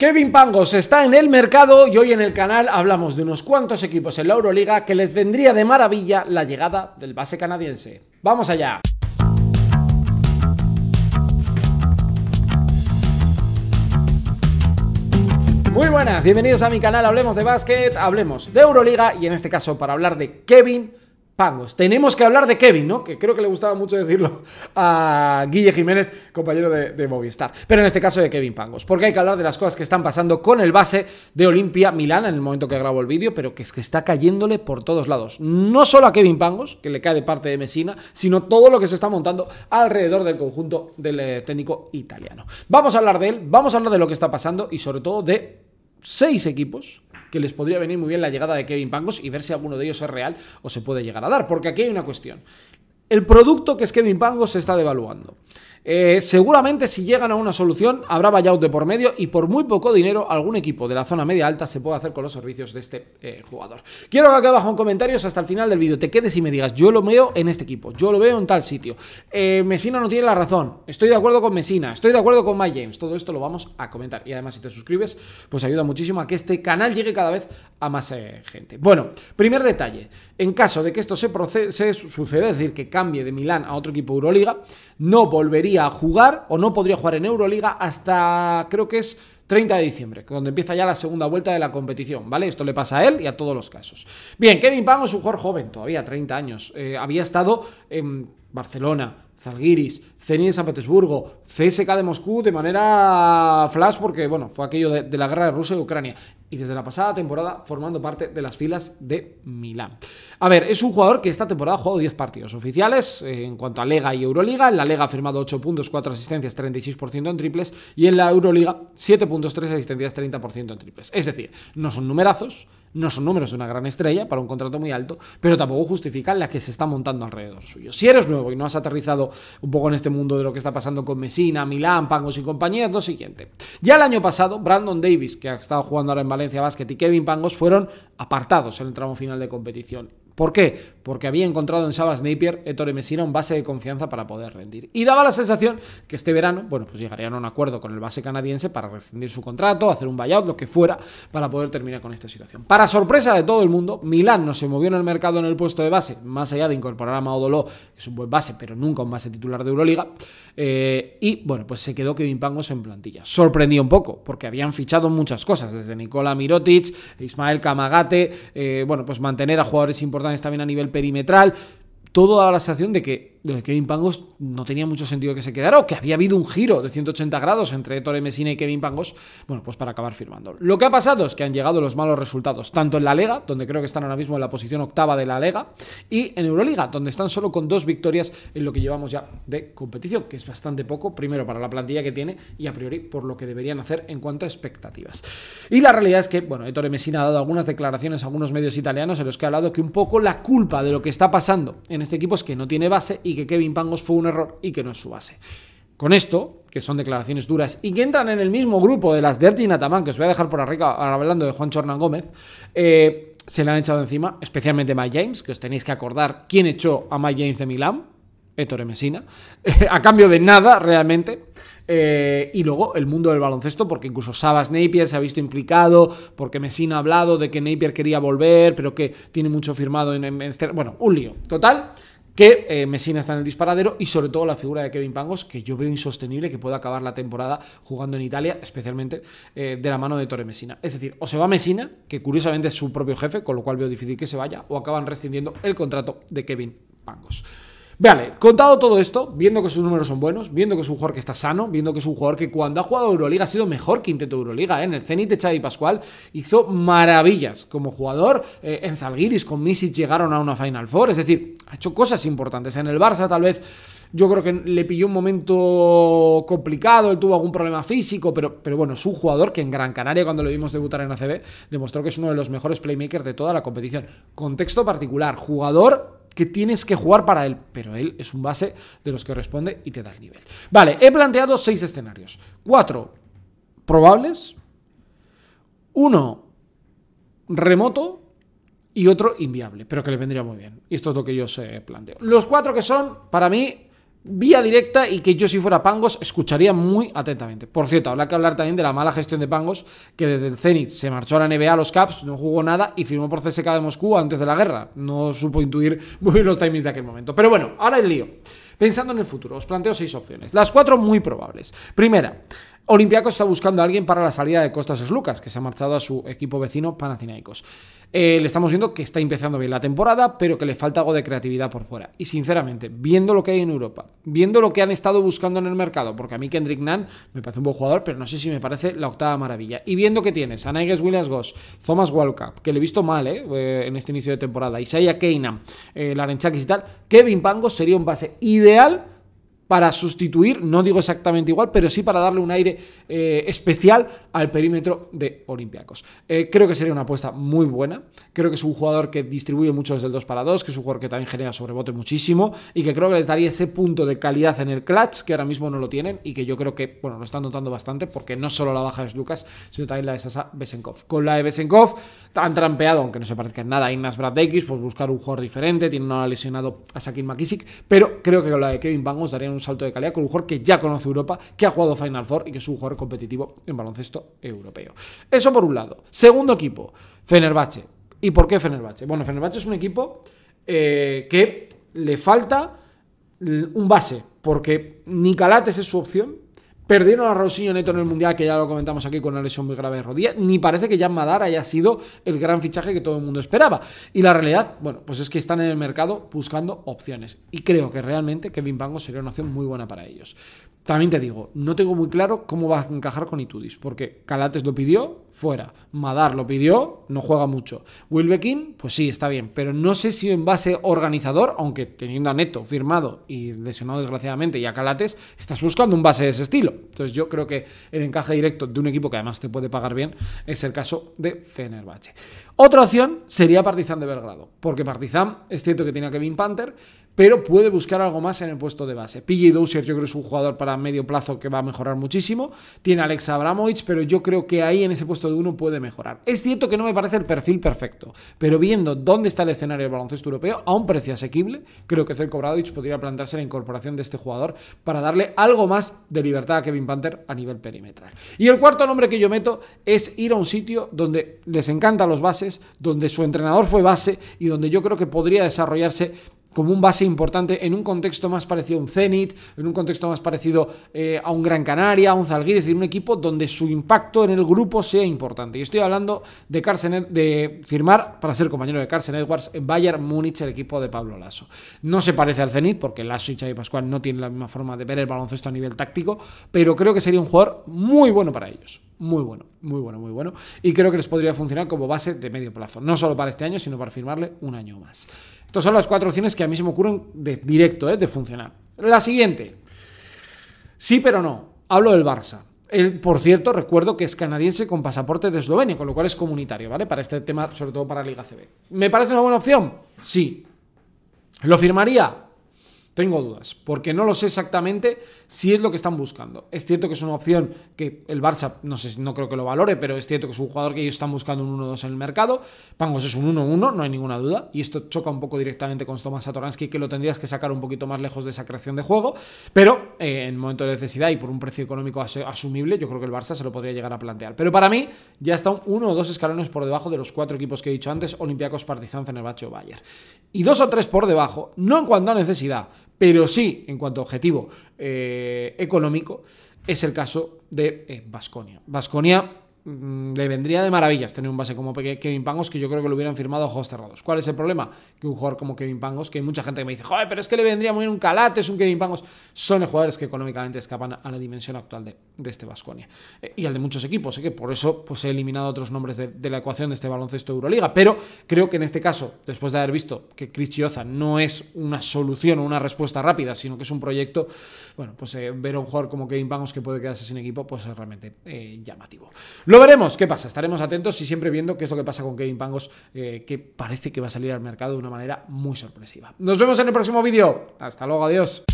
Kevin Pangos está en el mercado y hoy en el canal hablamos de unos cuantos equipos en la Euroliga que les vendría de maravilla la llegada del base canadiense. ¡Vamos allá! Muy buenas, bienvenidos a mi canal Hablemos de Básquet, hablemos de Euroliga y en este caso para hablar de Kevin pangos. Tenemos que hablar de Kevin, ¿no? Que creo que le gustaba mucho decirlo a Guille Jiménez, compañero de, Movistar. Pero en este caso de Kevin Pangos, porque hay que hablar de las cosas que están pasando con el base de Olimpia Milán en el momento que grabo el vídeo, pero que es que está cayéndole por todos lados. No solo a Kevin Pangos, que le cae de parte de Messina, sino todo lo que se está montando alrededor del conjunto del eh, técnico italiano. Vamos a hablar de él, vamos a hablar de lo que está pasando y sobre todo de seis equipos que les podría venir muy bien la llegada de Kevin Pangos y ver si alguno de ellos es real o se puede llegar a dar. Porque aquí hay una cuestión. El producto que es Kevin Pangos se está devaluando. Eh, seguramente si llegan a una solución habrá buyout de por medio y por muy poco dinero algún equipo de la zona media alta se puede hacer con los servicios de este eh, jugador. Quiero que acá abajo en comentarios hasta el final del vídeo te quedes y me digas, yo lo veo en este equipo, yo lo veo en tal sitio. Eh, Mesina no tiene la razón, estoy de acuerdo con Mesina, estoy de acuerdo con My James, todo esto lo vamos a comentar. Y además si te suscribes, pues ayuda muchísimo a que este canal llegue cada vez a más gente. Bueno, primer detalle, en caso de que esto se, se suceda, es decir, que cambie de Milán a otro equipo Euroliga, no volvería a jugar o no podría jugar en Euroliga hasta creo que es 30 de diciembre, donde empieza ya la segunda vuelta de la competición, ¿vale? Esto le pasa a él y a todos los casos. Bien, Kevin Pango es un jugador joven, todavía 30 años. Eh, había estado en Barcelona, Zalgiris, Ceni en San Petersburgo, CSK de Moscú de manera flash porque, bueno, fue aquello de, de la guerra de Rusia y Ucrania y desde la pasada temporada formando parte de las filas de Milán. A ver, es un jugador que esta temporada ha jugado 10 partidos oficiales eh, en cuanto a Lega y Euroliga. En la Lega ha firmado 8 puntos, 4 asistencias, 36% en triples y en la Euroliga 7 puntos, 3 asistencias, 30% en triples. Es decir, no son numerazos, no son números de una gran estrella para un contrato muy alto, pero tampoco justifican la que se está montando alrededor suyo. Si eres nuevo y no has aterrizado un poco en este mundo de lo que está pasando con Messina, Milán, Pangos y compañía, es lo siguiente. Ya el año pasado, Brandon Davis, que ha estado jugando ahora en Valencia Basket, y Kevin Pangos fueron apartados en el tramo final de competición. ¿Por qué? Porque había encontrado en Sabas Napier, Ettore Messina, un base de confianza para poder rendir. Y daba la sensación que este verano, bueno, pues llegarían a un acuerdo con el base canadiense para rescindir su contrato, hacer un buyout, lo que fuera, para poder terminar con esta situación. Para sorpresa de todo el mundo, Milán no se movió en el mercado en el puesto de base, más allá de incorporar a Maudoló, que es un buen base, pero nunca un base titular de Euroliga. Eh, y bueno, pues se quedó Kevin Pangos en plantilla. Sorprendió un poco, porque habían fichado muchas cosas, desde Nicola Mirotic, Ismael Kamagate, eh, bueno, pues mantener a jugadores importantes también a nivel perimetral. Todo da la sensación de que de Kevin Pangos no tenía mucho sentido que se quedara o que había habido un giro de 180 grados entre Ettore Messina y Kevin Pangos, bueno, pues para acabar firmando. Lo que ha pasado es que han llegado los malos resultados, tanto en la Lega, donde creo que están ahora mismo en la posición octava de la Lega, y en Euroliga, donde están solo con dos victorias en lo que llevamos ya de competición, que es bastante poco, primero para la plantilla que tiene y a priori por lo que deberían hacer en cuanto a expectativas. Y la realidad es que, bueno, Ettore Messina ha dado algunas declaraciones a algunos medios italianos en los que ha hablado que un poco la culpa de lo que está pasando en este equipo es que no tiene base y y que Kevin Pangos fue un error y que no es su base. Con esto, que son declaraciones duras y que entran en el mismo grupo de las Dirty Nataman, que os voy a dejar por arriba hablando de Juan Chornan Gómez, eh, se le han echado encima, especialmente Mike James, que os tenéis que acordar quién echó a Mike James de Milán, Héctor Messina, a cambio de nada realmente. Eh, y luego el mundo del baloncesto, porque incluso Sabas Napier se ha visto implicado, porque Messina ha hablado de que Napier quería volver, pero que tiene mucho firmado en, en, en Bueno, un lío. Total, que eh, Messina está en el disparadero y sobre todo la figura de Kevin Pangos, que yo veo insostenible que pueda acabar la temporada jugando en Italia, especialmente eh, de la mano de Torre Messina. Es decir, o se va Messina, que curiosamente es su propio jefe, con lo cual veo difícil que se vaya, o acaban rescindiendo el contrato de Kevin Pangos. Vale, eh, contado todo esto, viendo que sus números son buenos, viendo que es un jugador que está sano, viendo que es un jugador que cuando ha jugado Euroliga ha sido mejor que intento Euroliga. Eh, en el Zenit de y Pascual hizo maravillas como jugador. Eh, en Zalgiris con Misic llegaron a una Final Four. Es decir, ha hecho cosas importantes. En el Barça tal vez yo creo que le pilló un momento complicado, él tuvo algún problema físico, pero, pero bueno, es un jugador que en Gran Canaria, cuando lo vimos debutar en ACB, demostró que es uno de los mejores playmakers de toda la competición. Contexto particular, jugador que tienes que jugar para él, pero él es un base de los que responde y te da el nivel. Vale, he planteado seis escenarios. Cuatro probables, uno remoto y otro inviable, pero que le vendría muy bien. Y esto es lo que yo se planteo. Los cuatro que son, para mí, vía directa y que yo si fuera Pangos escucharía muy atentamente. Por cierto, habrá que hablar también de la mala gestión de Pangos, que desde el Zenit se marchó a la NBA a los Caps, no jugó nada y firmó por CSK de Moscú antes de la guerra. No supo intuir muy los timings de aquel momento. Pero bueno, ahora el lío. Pensando en el futuro, os planteo seis opciones. Las cuatro muy probables. Primera, Olympiacos está buscando a alguien para la salida de Costas Lucas, que se ha marchado a su equipo vecino Panathinaikos. Eh, le estamos viendo que está empezando bien la temporada, pero que le falta algo de creatividad por fuera. Y sinceramente, viendo lo que hay en Europa, viendo lo que han estado buscando en el mercado, porque a mí Kendrick Nunn me parece un buen jugador, pero no sé si me parece la octava maravilla. Y viendo que tienes a Williams Goss, Thomas Walka, que le he visto mal eh, eh, en este inicio de temporada, Isaiah Keynam, eh, Larenchakis y tal, Kevin Pangos sería un base ideal para sustituir, no digo exactamente igual, pero sí para darle un aire eh, especial al perímetro de Olympiacos. Eh, creo que sería una apuesta muy buena, creo que es un jugador que distribuye mucho desde el 2 para 2, que es un jugador que también genera sobrebote muchísimo y que creo que les daría ese punto de calidad en el clutch que ahora mismo no lo tienen y que yo creo que, bueno, lo están notando bastante porque no solo la baja es Lucas, sino también la de Sasa Besenkov. Con la de Besenkov han trampeado, aunque no se parezca en nada a Ignas Bratekis, pues buscar un jugador diferente, tienen una lesionado a Sakin Makisic, pero creo que con la de Kevin Bangos darían un un salto de calidad con un jugador que ya conoce Europa, que ha jugado Final Four y que es un jugador competitivo en baloncesto europeo. Eso por un lado. Segundo equipo, Fenerbahce. ¿Y por qué Fenerbahce? Bueno, Fenerbahce es un equipo eh, que le falta un base, porque Nicalates es su opción, Perdieron a Rosinho Neto en el Mundial, que ya lo comentamos aquí con una lesión muy grave de rodilla. Ni parece que Jan Madar haya sido el gran fichaje que todo el mundo esperaba. Y la realidad, bueno, pues es que están en el mercado buscando opciones. Y creo que realmente Kevin Pango sería una opción muy buena para ellos. También te digo, no tengo muy claro cómo va a encajar con Itudis, porque Calates lo pidió, fuera. Madar lo pidió, no juega mucho. Wilbekin, pues sí, está bien, pero no sé si en base organizador, aunque teniendo a Neto firmado y lesionado desgraciadamente y a Calates, estás buscando un base de ese estilo. Entonces yo creo que el encaje directo de un equipo que además te puede pagar bien es el caso de Fenerbahce. Otra opción sería Partizan de Belgrado, porque Partizan es cierto que tiene a Kevin Panther, pero puede buscar algo más en el puesto de base. PJ Dozier yo creo es un jugador para medio plazo que va a mejorar muchísimo. Tiene Alex Abramovich, pero yo creo que ahí en ese puesto de uno puede mejorar. Es cierto que no me parece el perfil perfecto, pero viendo dónde está el escenario del baloncesto europeo a un precio asequible, creo que Zelko Bradovich podría plantearse la incorporación de este jugador para darle algo más de libertad a Kevin Panther a nivel perimetral. Y el cuarto nombre que yo meto es ir a un sitio donde les encantan los bases, donde su entrenador fue base y donde yo creo que podría desarrollarse como un base importante en un contexto más parecido a un Zenit, en un contexto más parecido eh, a un Gran Canaria, a un Zalgiris, es un equipo donde su impacto en el grupo sea importante. Y estoy hablando de, de firmar para ser compañero de Carson Edwards en Bayern Múnich, el equipo de Pablo Lasso. No se parece al Zenit, porque Lasso y Xavi Pascual no tienen la misma forma de ver el baloncesto a nivel táctico, pero creo que sería un jugador muy bueno para ellos muy bueno, muy bueno, muy bueno. Y creo que les podría funcionar como base de medio plazo, no solo para este año, sino para firmarle un año más. Estas son las cuatro opciones que a mí se me ocurren de directo, ¿eh? de funcionar. La siguiente. Sí, pero no. Hablo del Barça. Él, por cierto, recuerdo que es canadiense con pasaporte de Eslovenia, con lo cual es comunitario, ¿vale? Para este tema, sobre todo para la Liga CB. ¿Me parece una buena opción? Sí. ¿Lo firmaría? Tengo dudas, porque no lo sé exactamente si es lo que están buscando. Es cierto que es una opción que el Barça, no sé, no creo que lo valore, pero es cierto que es un jugador que ellos están buscando un 1-2 en el mercado. Pangos es un 1-1, no hay ninguna duda, y esto choca un poco directamente con Thomas Satoransky, que lo tendrías que sacar un poquito más lejos de esa creación de juego, pero eh, en momento de necesidad y por un precio económico asumible, yo creo que el Barça se lo podría llegar a plantear. Pero para mí ya está uno o dos escalones por debajo de los cuatro equipos que he dicho antes, Olympiacos, Partizan, Fenerbahce o Bayern. Y dos o tres por debajo, no en cuanto a necesidad, pero sí, en cuanto a objetivo eh, económico, es el caso de Basconia. Eh, Mm, le vendría de maravillas tener un base como Kevin Pangos que yo creo que lo hubieran firmado ojos cerrados. ¿Cuál es el problema? Que un jugador como Kevin Pangos, que hay mucha gente que me dice, joder, pero es que le vendría muy bien un es un Kevin Pangos, son jugadores que económicamente escapan a la dimensión actual de, este Vasconia eh, y al de muchos equipos. sé ¿eh? que por eso pues, he eliminado otros nombres de, la ecuación de este baloncesto de Euroliga. Pero creo que en este caso, después de haber visto que Chris Chioza no es una solución o una respuesta rápida, sino que es un proyecto, bueno, pues eh, ver a un jugador como Kevin Pangos que puede quedarse sin equipo, pues es realmente llamativo. Lo veremos qué pasa, estaremos atentos y siempre viendo qué es lo que pasa con Kevin Pangos, eh, que parece que va a salir al mercado de una manera muy sorpresiva. Nos vemos en el próximo vídeo. Hasta luego, adiós.